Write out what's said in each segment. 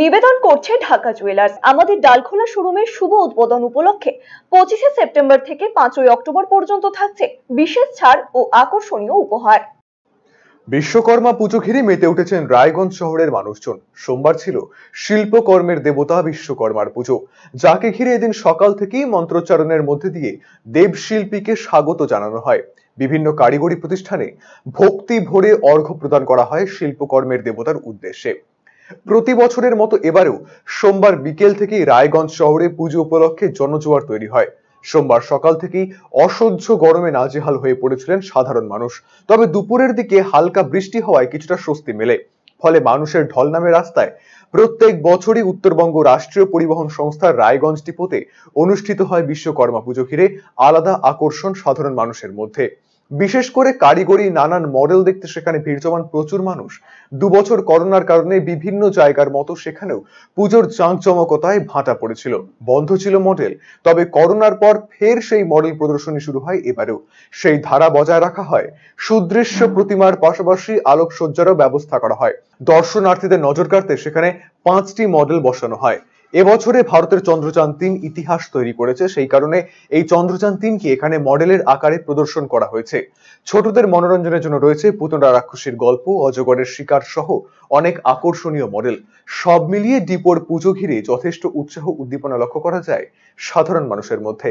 নিবেদন করছে ঢাকা জুয়েলার্স আমাদের ডালখোলা শোরুমের শুভ উদ্বোধন উপলক্ষে পঁচিশে সেপ্টেম্বর থেকে পাঁচই অক্টোবর পর্যন্ত থাকছে বিশেষ ছাড় ও আকর্ষণীয় উপহার বিশ্বকর্মা পুজো ঘিরে মেতে উঠেছেন রায়গঞ্জ শহরের মানুষজন সোমবার ছিল শিল্পকর্মের দেবতা বিশ্বকর্মার পুজো যাকে ঘিরে এদিন সকাল থেকেই মন্ত্রোচ্চারণের মধ্যে দিয়ে দেব শিল্পীকে স্বাগত জানানো হয় বিভিন্ন কারিগরি প্রতিষ্ঠানে ভক্তি ভরে অর্ঘ্য প্রদান করা হয় শিল্পকর্মের দেবতার উদ্দেশ্যে প্রতি বছরের মতো এবারেও সোমবার বিকেল থেকেই রায়গঞ্জ শহরে পুজো উপলক্ষে জনজোয়ার তৈরি হয় সোমবার সকাল থেকেই অসহ্য গরমে নাজেহাল হয়ে পড়েছিলেন সাধারণ মানুষ তবে দুপুরের দিকে হালকা বৃষ্টি হওয়ায় কিছুটা স্বস্তি মেলে ফলে মানুষের ঢল নামে রাস্তায় প্রত্যেক বছরই উত্তরবঙ্গ রাষ্ট্রীয় পরিবহন সংস্থার রায়গঞ্জ ডিপোতে অনুষ্ঠিত হয় বিশ্বকর্মা পুজো ঘিরে আলাদা আকর্ষণ সাধারণ মানুষের মধ্যে বিশেষ করে কারিগরি নানান মডেল দেখতে সেখানে ভিড় জমান প্রচুর মানুষ দুবছর করোনার কারণে বিভিন্ন জায়গার মতো সেখানেও পুজোর চাঞ্চমকতায় ভাঁটা পড়েছিল বন্ধ ছিল মডেল তবে করোনার পর ফের সেই মডেল প্রদর্শনী শুরু হয় এবারেও সেই ধারা বজায় রাখা হয় সুদৃশ্য প্রতিমার পাশাপাশি আলোকসজ্জারও ব্যবস্থা করা হয় দর্শনার্থীদের নজর কাড়তে সেখানে পাঁচটি মডেল বসানো হয় এবছরে ভারতের চন্দ্রযান তিন ইতিহাস তৈরি করেছে সেই কারণে এই চন্দ্রযান তিনকে এখানে মডেলের আকারে প্রদর্শন করা হয়েছে ছোটদের মনোরঞ্জনের জন্য রয়েছে পুতনা রাক্ষসীর গল্প অজগরের শিকার সহ অনেক আকর্ষণীয় মডেল সব মিলিয়ে ডিপোর পুজো ঘিরে যথেষ্ট উৎসাহ উদ্দীপনা লক্ষ্য করা যায় সাধারণ মানুষের মধ্যে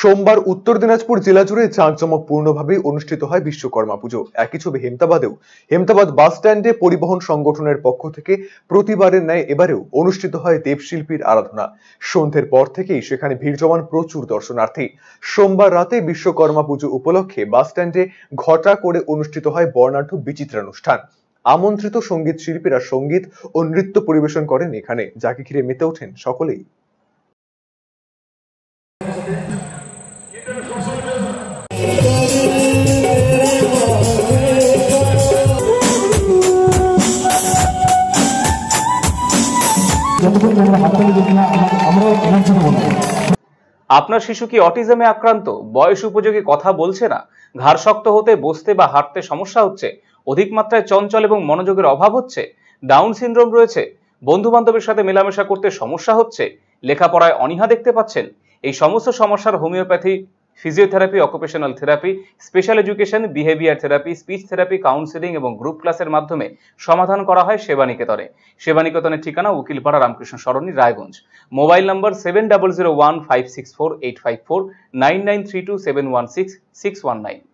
সোমবার উত্তর দিনাজপুর জেলা জুড়ে জাঁকজমকপূর্ণভাবে অনুষ্ঠিত হয় বিশ্বকর্মা পুজো একই ছবি হেমতাবাদেও হেমতাবাদ বাস স্ট্যান্ডে পরিবহন সংগঠনের পক্ষ থেকে প্রতিবারের ন্যায় এবারেও অনুষ্ঠিত হয় দেবশিল্পীর আরাধনা সন্ধ্যের পর থেকেই সেখানে ভিড় জমান প্রচুর দর্শনার্থী সোমবার রাতে বিশ্বকর্মা পুজো উপলক্ষে বাস স্ট্যান্ডে ঘটা করে অনুষ্ঠিত হয় বর্ণাঢ্য বিচিত্রানুষ্ঠান আমন্ত্রিত সঙ্গীত শিল্পীরা সঙ্গীত ও নৃত্য পরিবেশন করেন এখানে যাকে ঘিরে মেতে ওঠেন সকলেই আপনার শিশু কি অটিজমে আক্রান্ত বয়স উপযোগী কথা বলছে না ঘাড় শক্ত হতে বসতে বা হাঁটতে সমস্যা হচ্ছে অধিক মাত্রায় চঞ্চল এবং মনোযোগের অভাব হচ্ছে ডাউন সিনড্রোম রয়েছে বন্ধু বান্ধবের সাথে মেলামেশা করতে সমস্যা হচ্ছে লেখাপড়ায় অনীহা দেখতে পাচ্ছেন এই সমস্ত সমস্যার homeopathy physiotherapy occupational therapy special education behaviour therapy speech therapy counselling এবং গ্রুপ ক্লাসের মাধ্যমে সমাধান করা হয় সেবানিকেতনে সেবানিকেতনের ঠিকানা Ukilpara Ramakrishna Sarani Raiganj mobile number seven double zero one five six four eight five four nine nine three two seven one six six one nine